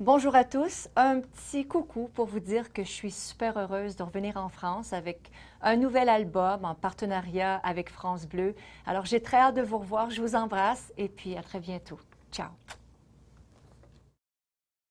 Bonjour à tous. Un petit coucou pour vous dire que je suis super heureuse de revenir en France avec un nouvel album en partenariat avec France Bleu. Alors j'ai très hâte de vous revoir. Je vous embrasse et puis à très bientôt. Ciao.